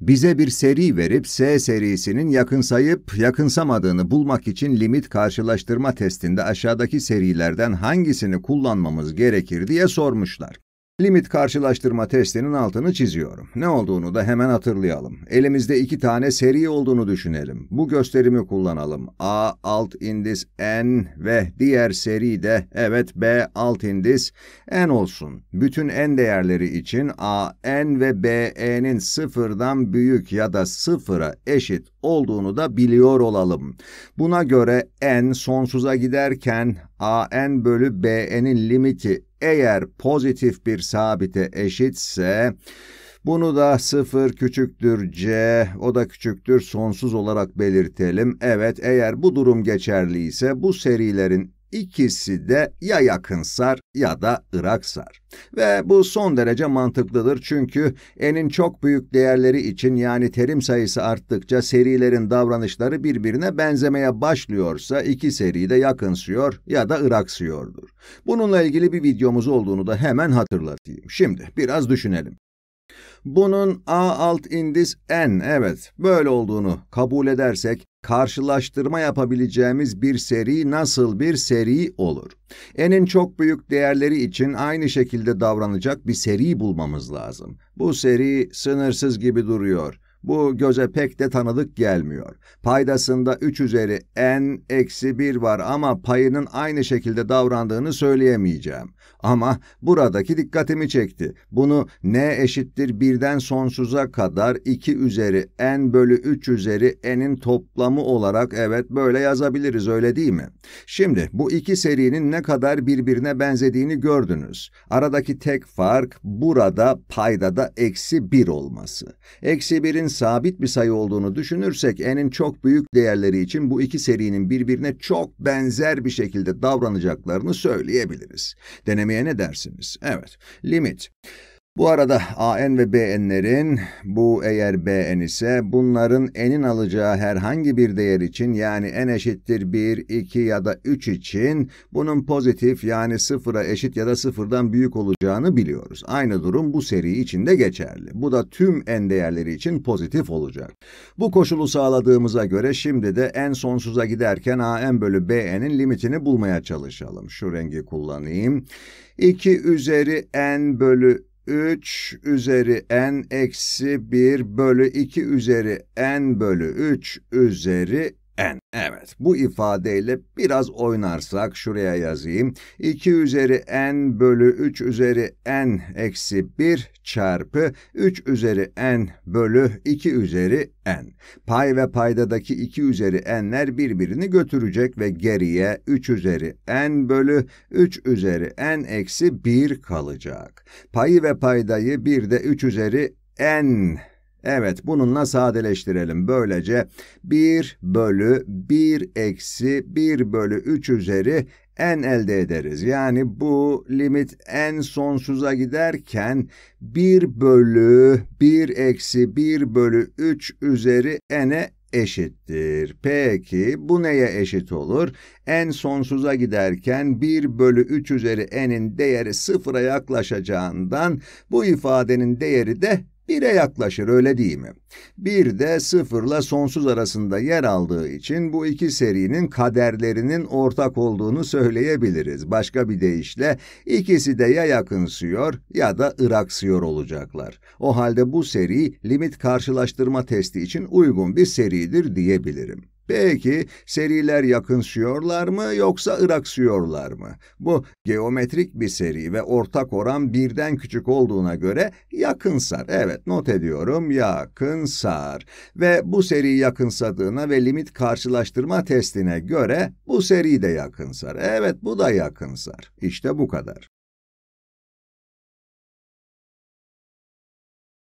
bize bir seri verip S serisinin yakınsayıp yakınsamadığını bulmak için limit karşılaştırma testinde aşağıdaki serilerden hangisini kullanmamız gerekir diye sormuşlar. Limit karşılaştırma testinin altını çiziyorum. Ne olduğunu da hemen hatırlayalım. Elimizde iki tane seri olduğunu düşünelim. Bu gösterimi kullanalım. A alt indis n ve diğer seri de evet B alt indis n olsun. Bütün n değerleri için A n ve B e'nin sıfırdan büyük ya da sıfıra eşit olduğunu da biliyor olalım. Buna göre n sonsuza giderken a n bölü b n'in limiti eğer pozitif bir sabite eşitse bunu da sıfır küçüktür c, o da küçüktür sonsuz olarak belirtelim. Evet, eğer bu durum geçerliyse bu serilerin İkisi de ya yakınsar ya da Irak Ve bu son derece mantıklıdır çünkü enin çok büyük değerleri için yani terim sayısı arttıkça serilerin davranışları birbirine benzemeye başlıyorsa iki seri de yakınsıyor ya da Iraksıyordur. Bununla ilgili bir videomuz olduğunu da hemen hatırlatayım. Şimdi biraz düşünelim. Bunun A alt indis N, evet, böyle olduğunu kabul edersek, karşılaştırma yapabileceğimiz bir seri nasıl bir seri olur? N'in çok büyük değerleri için aynı şekilde davranacak bir seri bulmamız lazım. Bu seri sınırsız gibi duruyor. Bu göze pek de tanıdık gelmiyor. Paydasında 3 üzeri n eksi 1 var ama payının aynı şekilde davrandığını söyleyemeyeceğim. Ama buradaki dikkatimi çekti. Bunu n eşittir birden sonsuza kadar 2 üzeri n bölü 3 üzeri n'in toplamı olarak evet böyle yazabiliriz öyle değil mi? Şimdi bu iki serinin ne kadar birbirine benzediğini gördünüz. Aradaki tek fark burada paydada eksi 1 olması. Eksi 1'in n'in sabit bir sayı olduğunu düşünürsek n'in çok büyük değerleri için bu iki serinin birbirine çok benzer bir şekilde davranacaklarını söyleyebiliriz. Denemeye ne dersiniz? Evet, limit. Bu arada AN ve BN'lerin, bu eğer BN ise bunların n'in alacağı herhangi bir değer için yani n eşittir 1, 2 ya da 3 için bunun pozitif yani sıfıra eşit ya da sıfırdan büyük olacağını biliyoruz. Aynı durum bu seri için de geçerli. Bu da tüm n değerleri için pozitif olacak. Bu koşulu sağladığımıza göre şimdi de n sonsuza giderken AN bölü BN'in limitini bulmaya çalışalım. Şu rengi kullanayım. 2 üzeri n bölü 3 üzeri n eksi 1 bölü 2 üzeri n bölü 3 üzeri n. Evet, bu ifadeyle biraz oynarsak şuraya yazayım. 2 üzeri n bölü 3 üzeri n eksi 1 çarpı 3 üzeri n bölü 2 üzeri n. Pay ve paydadaki 2 üzeri n'ler birbirini götürecek ve geriye 3 üzeri n bölü 3 üzeri n eksi 1 kalacak. Payı ve paydayı bir de 3 üzeri n Evet, bununla sadeleştirelim. Böylece 1 bölü 1 eksi 1 bölü 3 üzeri n elde ederiz. Yani bu limit n sonsuza giderken 1 bölü 1 eksi 1 bölü 3 üzeri n'e eşittir. Peki bu neye eşit olur? n sonsuza giderken 1 bölü 3 üzeri n'in değeri sıfıra yaklaşacağından bu ifadenin değeri de 1'e yaklaşır öyle değil mi? 1 de 0 sonsuz arasında yer aldığı için bu iki serinin kaderlerinin ortak olduğunu söyleyebiliriz. Başka bir deyişle ikisi de ya yakınsıyor ya da ıraksıyor olacaklar. O halde bu seri limit karşılaştırma testi için uygun bir seridir diyebilirim. Peki seriler yakınsıyorlar mı yoksa ıraksıyorlar mı? Bu geometrik bir seri ve ortak oran birden küçük olduğuna göre yakınsar. Evet not ediyorum yakınsar. Ve bu seri yakınsadığına ve limit karşılaştırma testine göre bu seri de yakınsar. Evet bu da yakınsar. İşte bu kadar.